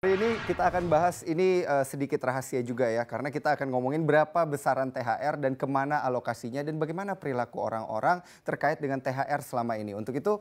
Hari ini kita akan bahas ini uh, sedikit rahasia juga ya, karena kita akan ngomongin berapa besaran THR dan kemana alokasinya dan bagaimana perilaku orang-orang terkait dengan THR selama ini. Untuk itu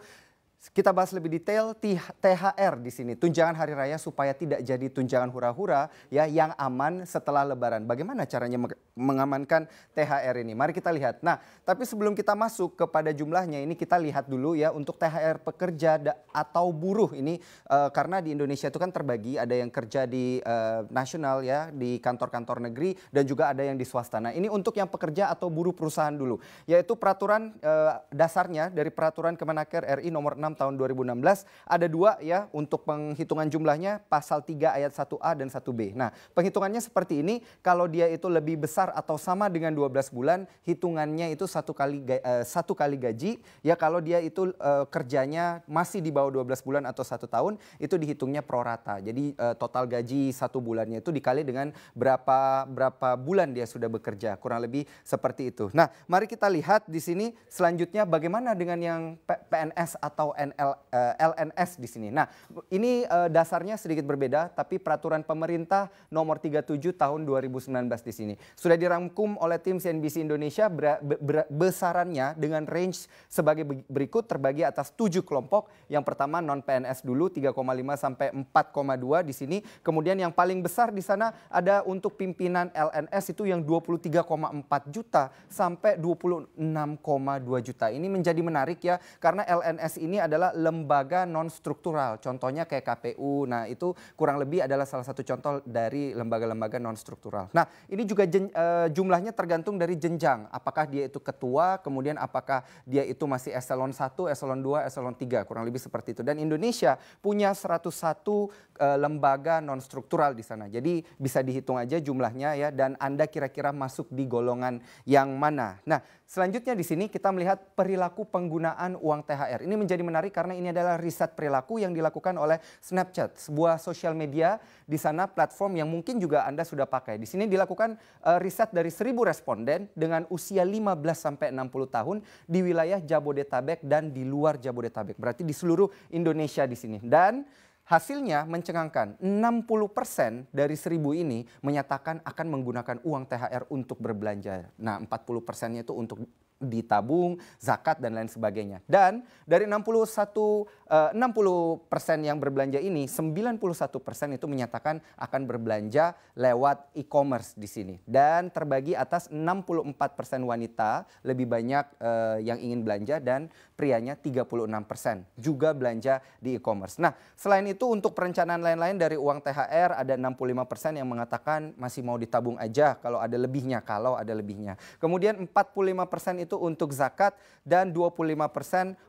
kita bahas lebih detail THR di sini, tunjangan hari raya supaya tidak jadi tunjangan hura-hura ya yang aman setelah lebaran. Bagaimana caranya mengamankan THR ini? Mari kita lihat. Nah, tapi sebelum kita masuk kepada jumlahnya ini kita lihat dulu ya untuk THR pekerja atau buruh ini uh, karena di Indonesia itu kan terbagi ada yang kerja di uh, nasional ya di kantor-kantor negeri dan juga ada yang di swasta. Nah, ini untuk yang pekerja atau buruh perusahaan dulu, yaitu peraturan uh, dasarnya dari peraturan Kemenaker RI nomor 6 tahun 2016 ada dua ya untuk penghitungan jumlahnya pasal 3 ayat 1A dan 1B. Nah, penghitungannya seperti ini kalau dia itu lebih besar atau sama dengan 12 bulan hitungannya itu satu kali eh, satu kali gaji ya kalau dia itu eh, kerjanya masih di bawah 12 bulan atau satu tahun itu dihitungnya prorata. Jadi eh, total gaji satu bulannya itu dikali dengan berapa berapa bulan dia sudah bekerja kurang lebih seperti itu. Nah, mari kita lihat di sini selanjutnya bagaimana dengan yang PNS atau LNL, uh, eh, LNS di sini. Nah, ini uh, dasarnya sedikit berbeda tapi peraturan pemerintah nomor 37 tahun 2019 di sini. Sudah dirangkum oleh tim CNBC Indonesia ber, ber, besarannya dengan range sebagai berikut terbagi atas tujuh kelompok. Yang pertama non PNS dulu 3,5 sampai 4,2 di sini. Kemudian yang paling besar di sana ada untuk pimpinan LNS itu yang 23,4 juta sampai 26,2 juta. Ini menjadi menarik ya karena LNS ini ada adalah lembaga non struktural. Contohnya kayak KPU. Nah, itu kurang lebih adalah salah satu contoh dari lembaga-lembaga non struktural. Nah, ini juga jen, e, jumlahnya tergantung dari jenjang. Apakah dia itu ketua, kemudian apakah dia itu masih eselon 1, eselon 2, eselon 3, kurang lebih seperti itu. Dan Indonesia punya 101 e, eh, lembaga non struktural di sana. Jadi bisa dihitung aja jumlahnya ya dan Anda kira-kira masuk di golongan yang mana. Nah, selanjutnya di sini kita melihat perilaku penggunaan uang THR. Ini menjadi menarik menarik karena ini adalah riset perilaku yang dilakukan oleh Snapchat, sebuah sosial media di sana platform yang mungkin juga Anda sudah pakai. Di sini dilakukan uh, riset dari 1000 responden dengan usia 15 sampai 60 tahun di wilayah Jabodetabek dan di luar Jabodetabek. Berarti di seluruh Indonesia di sini. Dan Hasilnya mencengangkan, 60% dari seribu ini menyatakan akan menggunakan uang THR untuk berbelanja. Nah, 40 persennya itu untuk ditabung, zakat dan lain sebagainya. Dan dari 61 60 eh, persen yang berbelanja ini, 91 persen itu menyatakan akan berbelanja lewat e-commerce di sini. Dan terbagi atas 64 persen wanita lebih banyak eh, yang ingin belanja dan prianya 36 persen juga belanja di e-commerce. Nah, selain itu untuk perencanaan lain-lain dari uang THR ada 65 persen yang mengatakan masih mau ditabung aja kalau ada lebihnya, kalau ada lebihnya. Kemudian 45 persen itu itu untuk zakat dan 25%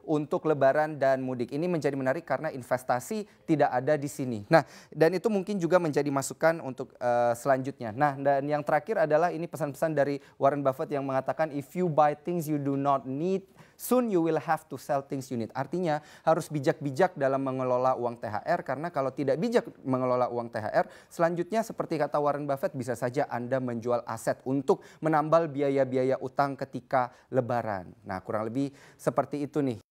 untuk lebaran dan mudik. Ini menjadi menarik karena investasi tidak ada di sini. Nah, dan itu mungkin juga menjadi masukan untuk uh, selanjutnya. Nah, dan yang terakhir adalah ini pesan-pesan dari Warren Buffett yang mengatakan if you buy things you do not need soon you will have to sell things unit. Artinya harus bijak-bijak dalam mengelola uang THR karena kalau tidak bijak mengelola uang THR, selanjutnya seperti kata Warren Buffett bisa saja Anda menjual aset untuk menambal biaya-biaya utang ketika lebaran. Nah, kurang lebih seperti itu nih.